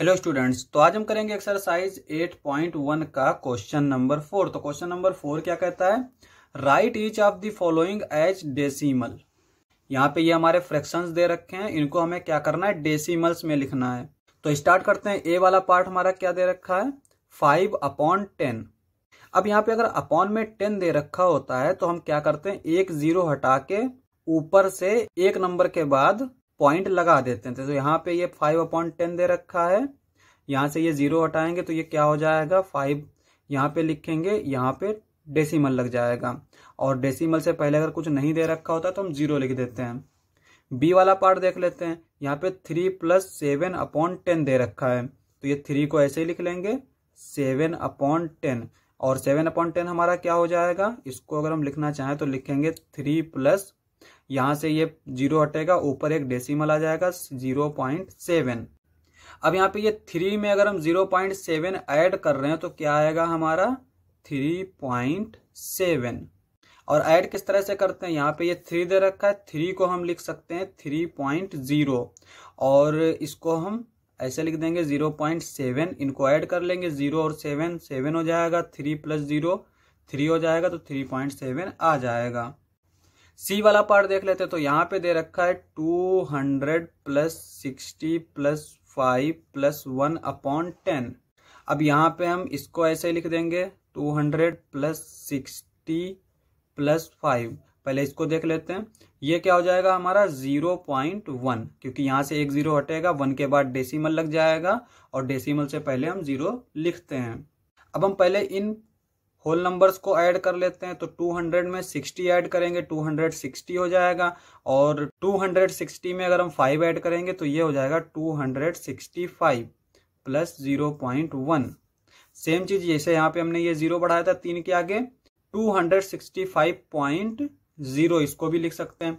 hello students तो आज हम करेंगे एक्सरसाइज 8.1 का क्वेश्चन नंबर फोर तो क्वेश्चन नंबर फोर क्या कहता है write each of the following as decimal यहाँ पे ये हमारे फ्रैक्शंस दे रखे हैं इनको हमें क्या करना है डेसिमल्स में लिखना है तो स्टार्ट करते हैं ए वाला पार्ट हमारा क्या दे रखा है फाइव अपॉन टेन अब यहाँ पे अगर अपॉन में टेन दे रखा होता है तो हम क्या करते हैं एक जीरो हटा के ऊपर से एक नंबर के बाद पॉइंट लगा देते हैं तो यहाँ पे ये फाइव अपॉइंट टेन दे रखा है यहाँ से ये जीरो हटाएंगे तो ये क्या हो जाएगा फाइव यहाँ पे लिखेंगे यहाँ पे डेसिमल लग जाएगा और डेसिमल से पहले अगर कुछ नहीं दे रखा होता तो हम जीरो लिख देते हैं बी वाला पार्ट देख लेते हैं यहाँ पे three plus seven upon ten दे रखा है तो ये थ्री को ऐसे ही लिख लेंगे सेवन अपॉन टेन और सेवन अपॉन टेन हमारा क्या हो जाएगा इसको अगर हम लिखना चाहें तो लिखेंगे थ्री प्लस यहां से ये जीरो हटेगा ऊपर एक डेसिमल आ जाएगा जीरो पॉइंट सेवन अब यहां पे ये थ्री में अगर हम जीरो पॉइंट सेवन ऐड कर रहे हैं तो क्या आएगा हमारा थ्री पॉइंट सेवन और ऐड किस तरह से करते हैं यहाँ पे ये थ्री दे रखा है थ्री को हम लिख सकते हैं थ्री पॉइंट जीरो और इसको हम ऐसे लिख देंगे जीरो पॉइंट सेवन इनको ऐड कर लेंगे जीरो और सेवन सेवन हो जाएगा थ्री प्लस जीरो थ्री हो जाएगा तो थ्री पॉइंट सेवन आ जाएगा सी वाला पार्ट देख लेते हैं तो यहाँ पे दे रखा है two hundred plus sixty plus five plus one upon ten अब यहाँ पे हम इसको ऐसे लिख देंगे two hundred plus sixty plus five पहले इसको देख लेते हैं ये क्या हो जाएगा हमारा जीरो पॉइंट वन क्योंकि यहाँ से एक जीरो हटेगा वन के बाद डेसीमल लग जाएगा और डेसीमल से पहले हम जीरो लिखते हैं अब हम पहले इन होल नंबर्स को ऐड कर लेते हैं तो 200 में 60 ऐड करेंगे 260 हो जाएगा और 260 में अगर हम 5 ऐड करेंगे तो ये हो जाएगा 265 प्लस 0.1 सेम चीज जैसे यहाँ पे हमने ये जीरो बढ़ाया था तीन के आगे 265.0 इसको भी लिख सकते हैं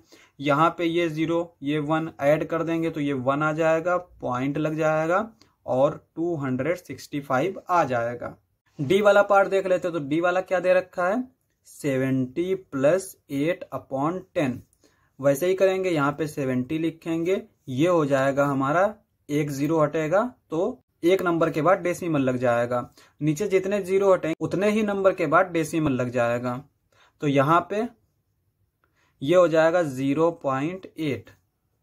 यहाँ पे ये जीरो ये वन ऐड कर देंगे तो ये वन आ जाएगा पॉइंट लग जाएगा और 265 आ जाएगा डी वाला पार्ट देख लेते हो तो डी वाला क्या दे रखा है seventy plus eight upon ten वैसे ही करेंगे यहाँ पे सेवेंटी लिखेंगे ये हो जाएगा हमारा एक जीरो हटेगा तो एक नंबर के बाद डेसिमल लग जाएगा नीचे जितने जीरो हटेंगे उतने ही नंबर के बाद डेसिमल लग जाएगा तो यहाँ पे ये हो जाएगा जीरो पॉइंट एट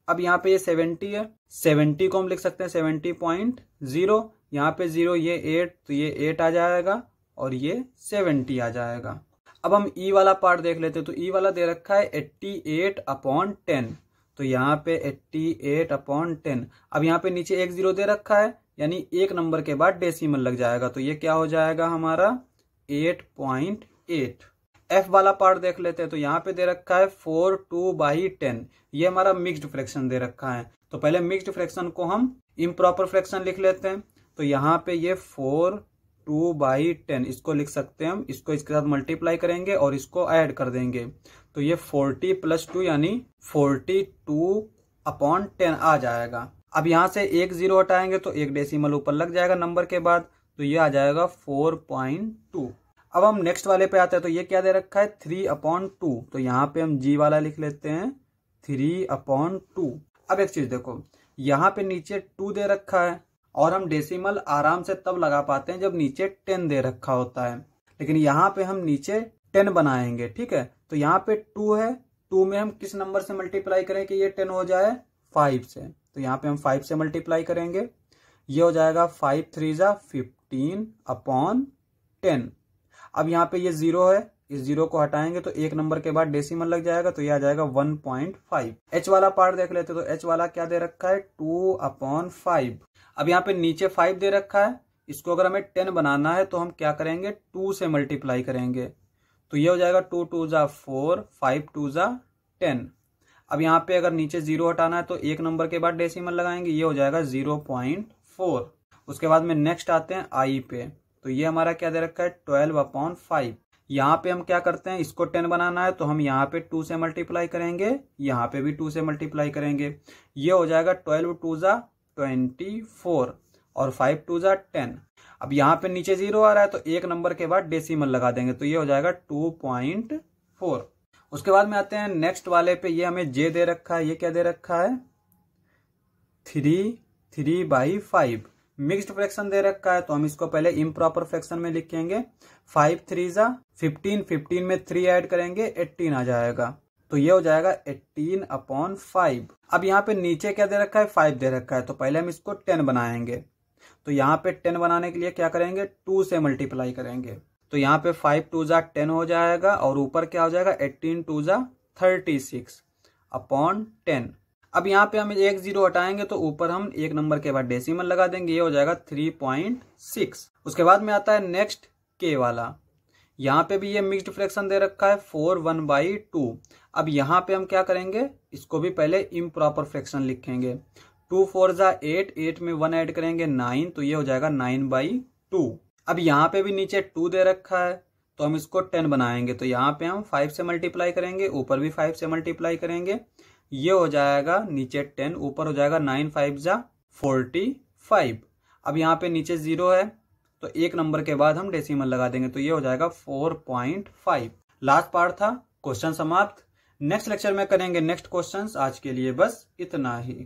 अब यहाँ पे ये सेवेंटी है सेवेंटी को हम लिख सकते हैं सेवेंटी पॉइंट जीरो यहाँ पे ज़ीरो ये एट तो ये एट आ जाएगा और ये सेवेंटी आ जाएगा अब हम ई e वाला पार्ट देख लेते हैं तो ई e वाला दे रखा है एट्टी एट अपॉन टेन तो यहाँ पे एट्टी एट अपॉन टेन अब यहाँ पे नीचे एक जीरो दे रखा है यानी एक नंबर के बाद डेसिमल लग जाएगा तो ये क्या हो जाएगा हमारा एट पॉइंट एट एफ वाला पार्ट देख लेते हैं तो यहाँ पे दे रखा है फोर टू बाई टेन ये हमारा मिक्सड फ्रैक्शन दे रखा है तो पहले मिक्सड फ्रैक्शन को हम इम्प्रॉपर फ्रैक्शन लिख लेते हैं तो यहाँ पे ये फोर टू बाई टेन इसको लिख सकते हैं हम इसको इसके साथ मल्टीप्लाई करेंगे और इसको ऐड कर देंगे तो ये फोर्टी प्लस टू यानी फोर्टी टू अपॉन टेन आ जाएगा अब यहाँ से एक जीरो हटाएंगे तो एक डेसिमल ऊपर लग जाएगा नंबर के बाद तो ये आ जाएगा फोर पॉइंट टू अब हम नेक्स्ट वाले पे आते हैं तो ये क्या दे रखा है थ्री अपॉन टू तो यहाँ पे हम जी वाला लिख लेते हैं थ्री अपॉन टू अब एक चीज देखो यहाँ पे नीचे टू दे रखा है और हम डेसिमल आराम से तब लगा पाते हैं जब नीचे टेन दे रखा होता है लेकिन यहाँ पे हम नीचे टेन बनाएंगे ठीक है तो यहाँ पे टू है टू में हम किस नंबर से मल्टीप्लाई करें कि ये टेन हो जाए फाइव से तो यहाँ पे हम फाइव से मल्टीप्लाई करेंगे ये हो जाएगा फाइव थ्री जा फिफ्टीन अपॉन टेन अब यहाँ पे ये जीरो है इस जीरो को हटाएंगे तो एक नंबर के बाद डेसिमल लग जाएगा तो ये आ जाएगा वन पॉइंट फाइव एच वाला पार्ट देख लेते तो एच वाला क्या दे रखा है टू अपॉन फाइव अब यहाँ पे नीचे फाइव दे रखा है इसको अगर हमें टेन बनाना है तो हम क्या करेंगे टू से मल्टीप्लाई करेंगे तो ये हो जाएगा टू टू ज़ा फोर फाइव टू ज़ा टेन अब यहाँ पे अगर नीचे जीरो हटाना है तो एक नंबर के बाद डेसिमल लगाएंगे ये हो जाएगा जीरो पॉइंट फोर उसके बाद में नेक्स्ट आते हैं आई पे तो ये हमारा क्या दे रखा है ट्वेल्व अपॉन फाइव यहाँ पे हम क्या करते हैं इसको टेन बनाना है तो हम यहाँ पे टू से मल्टीप्लाई करेंगे यहाँ पे भी टू से मल्टीप्लाई करेंगे ये हो जाएगा ट्वेल्व टू ज़ा ट्वेंटी फोर और फाइव टू ज़ा टेन अब यहाँ पे नीचे जीरो आ रहा है तो एक नंबर के बाद डेसिमल लगा देंगे तो ये हो जाएगा टू पॉइंट फोर उसके बाद में आते हैं नेक्स्ट वाले पे ये हमें जे दे रखा है ये क्या दे रखा है three three by five mixed fraction दे रखा है तो हम इसको पहले इम्प्रॉपर फ्रैक्शन में लिखेंगे फाइव थ्री ज़ा फिफ्टीन फिफ्टीन में थ्री एड करेंगे एट्टीन आ जाएगा तो ये हो जाएगा 18 अपॉन फाइव अब यहाँ पे नीचे क्या दे रखा है फाइव दे रखा है तो पहले हम इसको टेन बनाएंगे तो यहाँ पे टेन बनाने के लिए क्या करेंगे टू से मल्टीप्लाई करेंगे तो यहाँ पे फाइव टू जा टेन हो जाएगा और ऊपर क्या हो जाएगा एट्टीन टू जा थर्टी सिक्स अपॉन टेन अब यहाँ पे हम एक जीरो हटाएंगे तो ऊपर हम एक नंबर के बाद डेसिमल लगा देंगे ये हो जाएगा थ्री पॉइंट सिक्स उसके बाद में आता है नेक्स्ट के वाला यहाँ पे भी ये मिक्सड फ्रैक्शन दे रखा है फोर वन बाई टू अब यहाँ पे हम क्या करेंगे इसको भी पहले इम्प्रॉपर फ्रैक्शन लिखेंगे टू फोर ज़ा एट एट में वन ऐड करेंगे नाइन तो ये हो जाएगा नाइन बाई टू अब यहाँ पे भी नीचे टू दे रखा है तो हम इसको टेन बनाएंगे तो यहाँ पे हम फाइव से मल्टीप्लाई करेंगे ऊपर भी फाइव से मल्टीप्लाई करेंगे ये हो जाएगा नीचे टेन ऊपर हो जाएगा नाइन फाइव ज़ा फोर्टी फाइव अब यहाँ पे नीचे ज़ीरो है तो एक नंबर के बाद हम डेसिमल लगा देंगे तो ये हो जाएगा four point five last part था क्वेश्चन समाप्त नेक्स्ट लेक्चर में करेंगे नेक्स्ट क्वेश्चन आज के लिए बस इतना ही